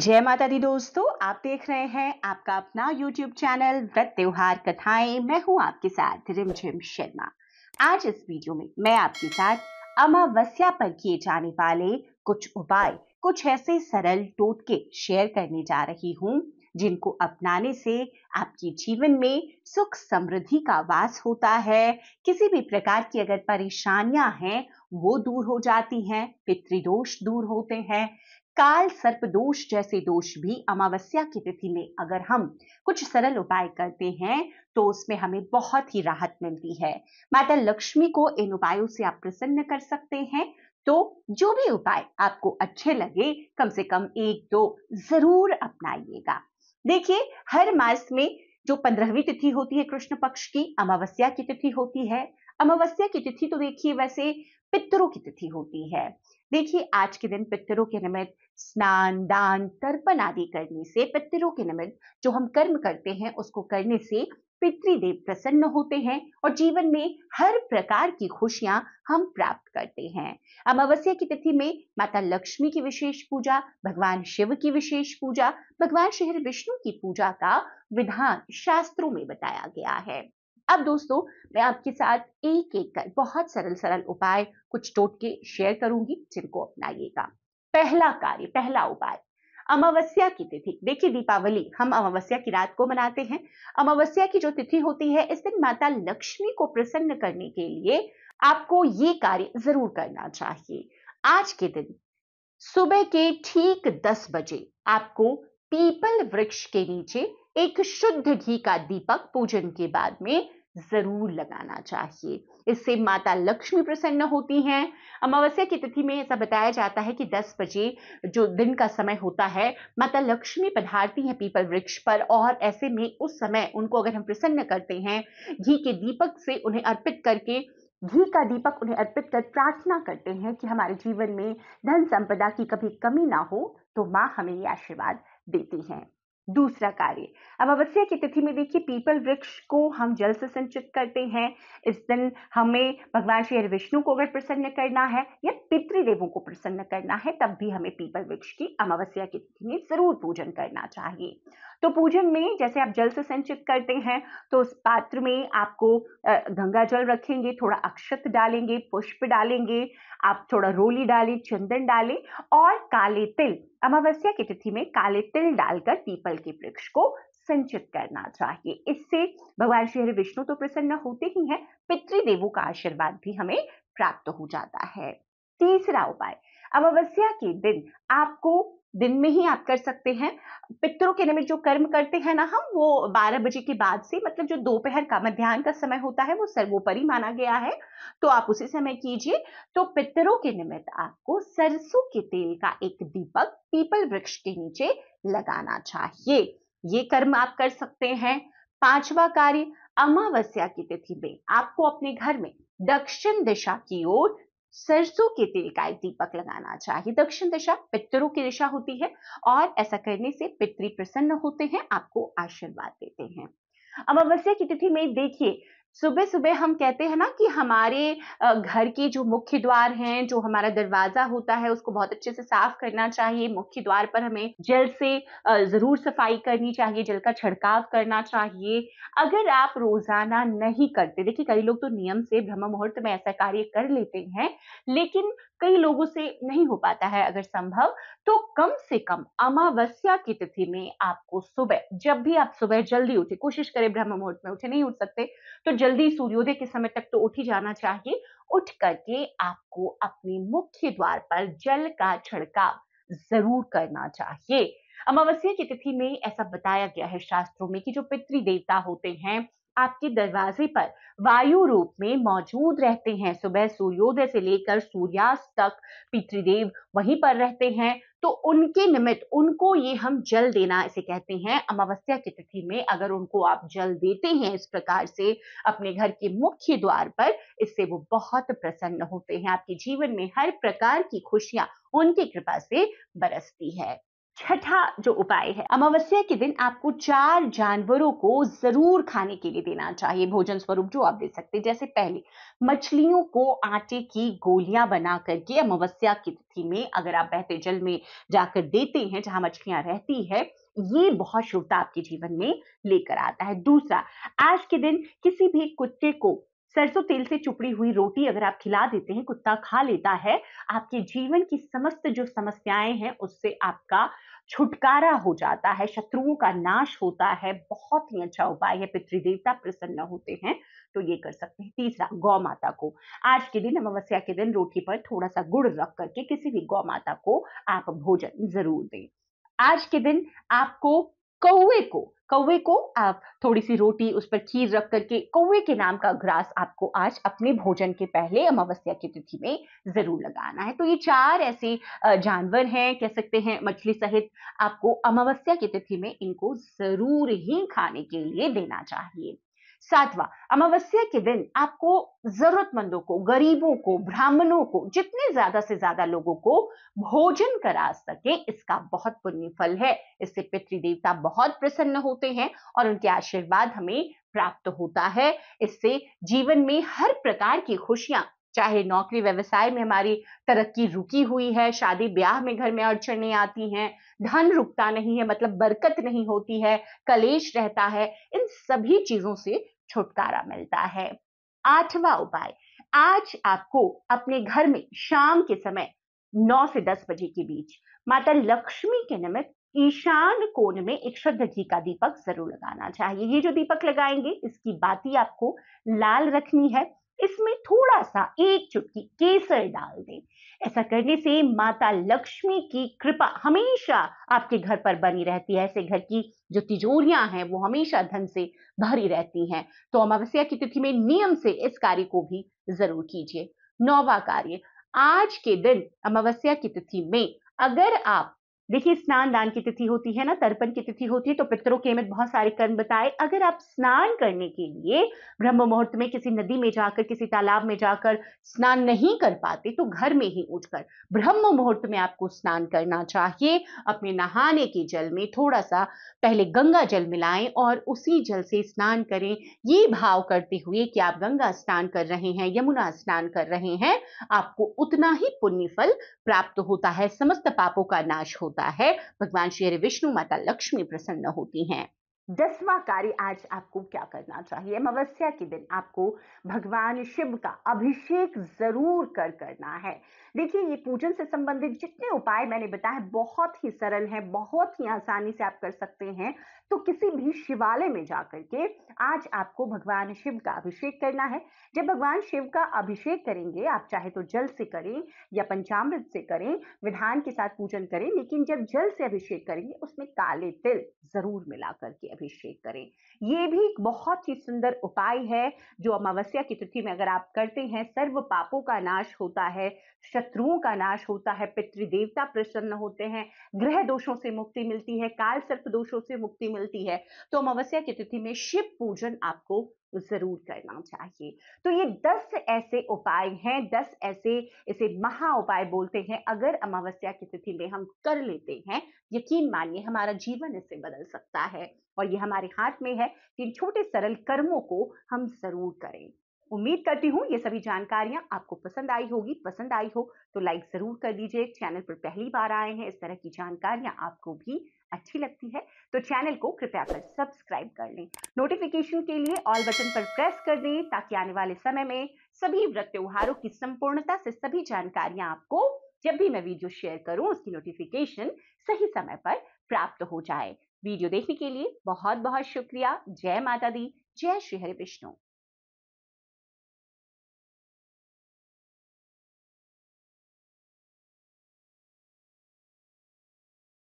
जय माता दी दोस्तों आप देख रहे हैं आपका अपना YouTube चैनल व्रत त्योहार कथाएं मैं हूं आपके साथ रिमझिम शर्मा आज इस वीडियो में मैं आपके साथ अमावस्या पर किए जाने वाले कुछ उपाय कुछ ऐसे सरल टोटके शेयर करने जा रही हूं जिनको अपनाने से आपके जीवन में सुख समृद्धि का वास होता है किसी भी प्रकार की अगर परेशानियां हैं वो दूर हो जाती हैं पितृदोष दूर होते हैं काल सर्प दोष जैसे दोष भी अमावस्या की तिथि में अगर हम कुछ सरल उपाय करते हैं तो उसमें हमें बहुत ही राहत मिलती है माता लक्ष्मी को इन उपायों से आप प्रसन्न कर सकते हैं तो जो भी उपाय आपको अच्छे लगे कम से कम एक दो जरूर अपनाइएगा देखिए हर मास में जो पंद्रहवीं तिथि होती है कृष्ण पक्ष की अमावस्या की तिथि होती है अमावस्या की तिथि तो देखिए वैसे पितरों की तिथि होती है देखिए आज के दिन पितरों के निमित्त स्नान दान तर्पण आदि करने से पितरों के निमित्त जो हम कर्म करते हैं उसको करने से पितृदेव प्रसन्न होते हैं और जीवन में हर प्रकार की खुशियां हम प्राप्त करते हैं अमावस्या की तिथि में माता लक्ष्मी की विशेष पूजा भगवान शिव की विशेष पूजा भगवान श्री विष्णु की पूजा का विधान शास्त्रों में बताया गया है अब दोस्तों मैं आपके साथ एक एक कर बहुत सरल सरल उपाय कुछ टोटके शेयर करूंगी जिनको अपनाइएगा पहला कार्य पहला उपाय अमावस्या की तिथि देखिए दीपावली हम अमावस्या की रात को मनाते हैं अमावस्या की जो तिथि होती है इस दिन माता लक्ष्मी को प्रसन्न करने के लिए आपको ये कार्य जरूर करना चाहिए आज के दिन सुबह के ठीक 10 बजे आपको पीपल वृक्ष के नीचे एक शुद्ध घी का दीपक पूजन के बाद में जरूर लगाना चाहिए इससे माता लक्ष्मी प्रसन्न होती हैं अमावस्या की तिथि में ऐसा बताया जाता है कि 10 बजे जो दिन का समय होता है माता लक्ष्मी पधारती हैं पीपल वृक्ष पर और ऐसे में उस समय उनको अगर हम प्रसन्न करते हैं घी के दीपक से उन्हें अर्पित करके घी का दीपक उन्हें अर्पित कर प्रार्थना करते हैं कि हमारे जीवन में धन संपदा की कभी कमी ना हो तो माँ हमें ये आशीर्वाद देती हैं दूसरा कार्य अब अवस्या की तिथि में देखिए पीपल वृक्ष को हम जल से संचित करते हैं इस दिन हमें भगवान श्री विष्णु को अगर प्रसन्न करना है या पितृदेवों को प्रसन्न करना है तब भी हमें पीपल वृक्ष की अमावस्या की तिथि में जरूर पूजन करना चाहिए तो पूजन में जैसे आप जल से संचित करते हैं तो उस पात्र में आपको गंगा जल रखेंगे थोड़ा अक्षत डालेंगे पुष्प डालेंगे आप थोड़ा रोली डालें चंदन डालें और काले तिल अमावस्या की तिथि में काले तिल डालकर पीपल के वृक्ष को संचित करना चाहिए इससे भगवान श्री हरि विष्णु तो प्रसन्न होते ही हैं पितृदेवों का आशीर्वाद भी हमें प्राप्त हो जाता है तीसरा उपाय अमावस्या के दिन आपको दिन में ही आप कर सकते हैं पितरों के निमित्त जो कर्म करते हैं ना हम वो बारह बजे के बाद से मतलब जो दोपहर का मध्यान्ह का समय होता है वो सर्वोपरि माना गया है तो आप उसी समय कीजिए तो पितरों के निमित्त आपको सरसों के तेल का एक दीपक पीपल वृक्ष के नीचे लगाना चाहिए ये कर्म आप कर सकते हैं पांचवा कार्य अमावस्या की तिथि में आपको अपने घर में दक्षिण दिशा की ओर सरसों के तेल का एक दीपक लगाना चाहिए दक्षिण दिशा पितरों की दिशा होती है और ऐसा करने से पितृ प्रसन्न होते हैं आपको आशीर्वाद देते हैं अमावस्या की तिथि में देखिए सुबह सुबह हम कहते हैं ना कि हमारे घर के जो मुख्य द्वार हैं जो हमारा दरवाजा होता है उसको बहुत अच्छे से साफ करना चाहिए मुख्य द्वार पर हमें जल से जरूर सफाई करनी चाहिए जल का छिड़काव करना चाहिए अगर आप रोजाना नहीं करते देखिए कई लोग तो नियम से ब्रह्म मुहूर्त में ऐसा कार्य कर लेते हैं लेकिन कई लोगों से नहीं हो पाता है अगर संभव तो कम से कम अमावस्या की तिथि में आपको सुबह जब भी आप सुबह जल्दी उठे कोशिश करें ब्रह्म मुहूर्त में उठे नहीं उठ सकते तो जल्दी सूर्योदय के समय तक तो उठ ही जाना चाहिए उठ करके आपको अपने मुख्य द्वार पर जल का छिड़काव जरूर करना चाहिए अमावस्या की तिथि में ऐसा बताया गया है शास्त्रों में कि जो पितृ देवता होते हैं आपके दरवाजे पर वायु रूप में मौजूद रहते हैं सुबह सूर्योदय से लेकर सूर्यास्त तक पितृदेव वहीं पर रहते हैं तो उनके निमित्त उनको ये हम जल देना इसे कहते हैं अमावस्या की तिथि में अगर उनको आप जल देते हैं इस प्रकार से अपने घर के मुख्य द्वार पर इससे वो बहुत प्रसन्न होते हैं आपके जीवन में हर प्रकार की खुशियां उनकी कृपा से बरसती है छठा जो उपाय है अमावस्या के दिन आपको चार जानवरों को जरूर खाने के लिए देना चाहिए भोजन स्वरूप जो आप दे सकते हैं जैसे पहले मछलियों को आटे की गोलियां बना करके अमावस्या की तिथि में अगर आप बहते जल में जाकर देते हैं जहां मछलियां रहती है ये बहुत शुभता आपके जीवन में लेकर आता है दूसरा आज के दिन किसी भी कुत्ते को सरसों तेल से चुपड़ी हुई रोटी अगर आप खिला देते हैं कुत्ता खा लेता है आपके जीवन की समस्त जो समस्याएं हैं उससे आपका छुटकारा हो जाता है शत्रुओं का नाश होता है बहुत ही अच्छा उपाय है पितृदेवता प्रसन्न होते हैं तो ये कर सकते हैं तीसरा गौ माता को आज के दिन अमावस्या के दिन रोटी पर थोड़ा सा गुड़ रख करके किसी भी गौ माता को आप भोजन जरूर दें आज के दिन आपको कौवे को कौवे को आप थोड़ी सी रोटी उस पर खीर रख करके कौवे के नाम का ग्रास आपको आज अपने भोजन के पहले अमावस्या की तिथि में जरूर लगाना है तो ये चार ऐसे जानवर हैं कह सकते हैं मछली सहित आपको अमावस्या की तिथि में इनको जरूर ही खाने के लिए देना चाहिए सातवां अमावस्या के दिन आपको जरूरतमंदों को गरीबों को ब्राह्मणों को जितने ज्यादा से ज्यादा लोगों को भोजन करा सके इसका बहुत पुण्य फल है इससे पितृ देवता बहुत प्रसन्न होते हैं और उनके आशीर्वाद हमें प्राप्त होता है इससे जीवन में हर प्रकार की खुशियां चाहे नौकरी व्यवसाय में हमारी तरक्की रुकी हुई है शादी ब्याह में घर में अड़चने आती हैं धन रुकता नहीं है मतलब बरकत नहीं होती है कलेश रहता है इन सभी चीजों से छुटकारा मिलता है आठवां उपाय आज आपको अपने घर में शाम के समय 9 से 10 बजे के बीच माता लक्ष्मी के निमित्त ईशान कोण में एक शुद्ध घी का दीपक जरूर लगाना चाहिए ये जो दीपक लगाएंगे इसकी बाती आपको लाल रखनी है इसमें थोड़ा सा एक चुटकी केसर डाल दें ऐसा करने से माता लक्ष्मी की कृपा हमेशा आपके घर पर बनी रहती है ऐसे घर की जो तिजोरियां हैं वो हमेशा धन से भरी रहती हैं तो अमावस्या की तिथि में नियम से इस कार्य को भी जरूर कीजिए नौवा कार्य आज के दिन अमावस्या की तिथि में अगर आप देखिए स्नान दान की तिथि होती है ना तर्पण की तिथि होती है तो पितरों के अमित बहुत सारे कर्म बताए अगर आप स्नान करने के लिए ब्रह्म मुहूर्त में किसी नदी में जाकर किसी तालाब में जाकर स्नान नहीं कर पाते तो घर में ही उठकर ब्रह्म मुहूर्त में आपको स्नान करना चाहिए अपने नहाने के जल में थोड़ा सा पहले गंगा जल मिलाएं और उसी जल से स्नान करें ये भाव करते हुए कि आप गंगा स्नान कर रहे हैं यमुना स्नान कर रहे हैं आपको उतना ही पुण्य फल प्राप्त होता है समस्त पापों का नाश होता है होता है भगवान श्री हरि विष्णु माता लक्ष्मी प्रसन्न होती हैं दसवा कार्य आज आपको क्या करना चाहिए अमावस्या के दिन आपको भगवान शिव का अभिषेक जरूर कर करना है देखिए ये पूजन से संबंधित जितने उपाय मैंने बताए बहुत ही सरल हैं बहुत ही आसानी से आप कर सकते हैं तो किसी भी शिवालय में जा करके आज आपको भगवान शिव का अभिषेक करना है जब भगवान शिव का अभिषेक करेंगे आप चाहे तो जल से करें या पंचामृत से करें विधान के साथ पूजन करें लेकिन जब जल से अभिषेक करेंगे उसमें काले तिल जरूर मिला करके अभिषेक करें ये भी एक बहुत ही सुंदर उपाय है जो अमावस्या की तिथि में अगर आप करते हैं सर्व पापों का नाश होता है शत्रुओं का नाश होता है पितृदेवता प्रसन्न होते हैं ग्रह दोषों से मुक्ति मिलती है काल सर्प दोषों से मुक्ति मिलती है तो अमावस्या की तिथि में शिव पूजन आपको जरूर करना चाहिए तो ये दस ऐसे उपाय हैं दस ऐसे इसे महा उपाय बोलते हैं अगर अमावस्या की तिथि में हम कर लेते हैं यकीन मानिए हमारा जीवन इससे बदल सकता है और ये हमारे हाथ में है कि इन छोटे सरल कर्मों को हम जरूर करें उम्मीद करती हूँ ये सभी जानकारियां आपको पसंद आई होगी पसंद आई हो तो लाइक जरूर कर दीजिए चैनल पर पहली बार आए हैं इस तरह की जानकारियां आपको भी अच्छी लगती है तो चैनल को कृपया कर सब्सक्राइब कर लें नोटिफिकेशन के लिए ऑल बटन पर प्रेस कर दें ताकि आने वाले समय में सभी व्रत त्योहारों की संपूर्णता से सभी जानकारियां आपको जब भी मैं वीडियो शेयर करूं उसकी नोटिफिकेशन सही समय पर प्राप्त हो जाए वीडियो देखने के लिए बहुत बहुत शुक्रिया जय माता दी जय श्री हरि विष्णु